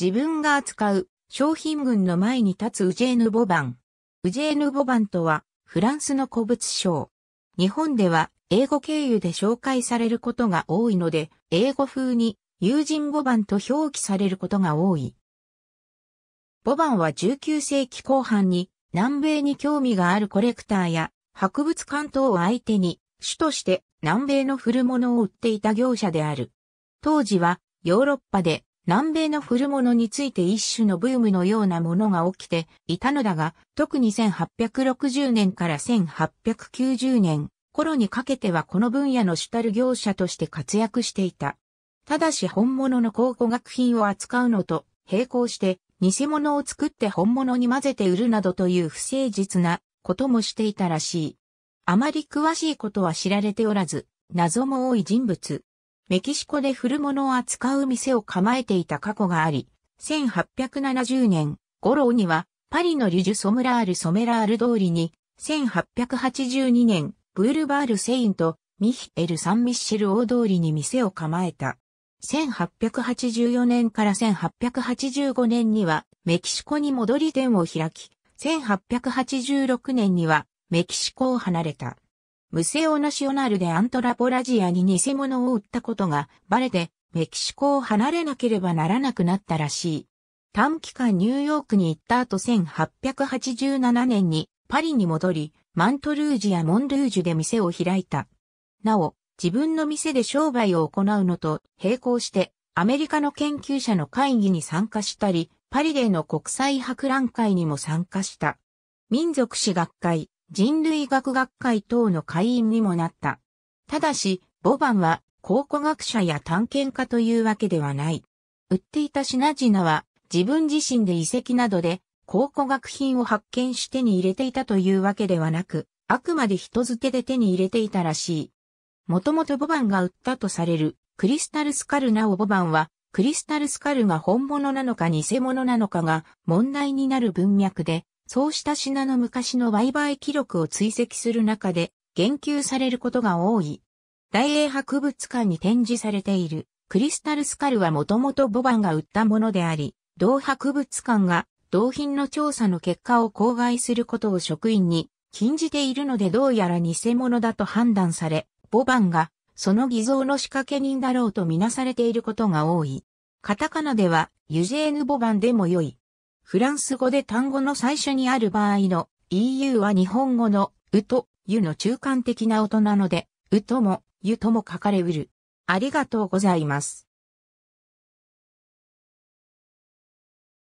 自分が扱う商品群の前に立つウジェーヌ・ボバン。ウジェーヌ・ボバンとはフランスの古物商。日本では英語経由で紹介されることが多いので、英語風に友人ボバンと表記されることが多い。ボバンは19世紀後半に南米に興味があるコレクターや博物館等を相手に主として南米の古物を売っていた業者である。当時はヨーロッパで南米の古物について一種のブームのようなものが起きていたのだが、特に1860年から1890年頃にかけてはこの分野の主たる業者として活躍していた。ただし本物の考古学品を扱うのと並行して偽物を作って本物に混ぜて売るなどという不誠実なこともしていたらしい。あまり詳しいことは知られておらず、謎も多い人物。メキシコで古物を扱う店を構えていた過去があり、1870年頃にはパリのリュジュ・ソムラール・ソメラール通りに、1882年ブールバール・セインと、ミヒエル・サン・ミッシェル大通りに店を構えた。1884年から1885年にはメキシコに戻り店を開き、1886年にはメキシコを離れた。無性オナシオナルでアントラポラジアに偽物を売ったことがバレてメキシコを離れなければならなくなったらしい。短期間ニューヨークに行った後1887年にパリに戻り、マントルージやモンルージュで店を開いた。なお、自分の店で商売を行うのと並行してアメリカの研究者の会議に参加したり、パリでの国際博覧会にも参加した。民族史学会、人類学学会等の会員にもなった。ただし、ボバンは考古学者や探検家というわけではない。売っていた品々は自分自身で遺跡などで考古学品を発見して手に入れていたというわけではなく、あくまで人付けで手に入れていたらしい。もともとボバンが売ったとされるクリスタルスカルなおボバンは、クリスタルスカルが本物なのか偽物なのかが問題になる文脈で、そうした品の昔の売買記録を追跡する中で、言及されることが多い。大英博物館に展示されているクリスタルスカルはもともとボバンが売ったものであり、同博物館が同品の調査の結果を口外することを職員に禁じているのでどうやら偽物だと判断され、ボバンがその偽造の仕掛け人だろうとみなされていることが多い。カタカナではユジェーヌ・ボバンでも良い。フランス語で単語の最初にある場合の EU は日本語のうとゆの中間的な音なので、うともゆとも書かれうる。ありがとうございます。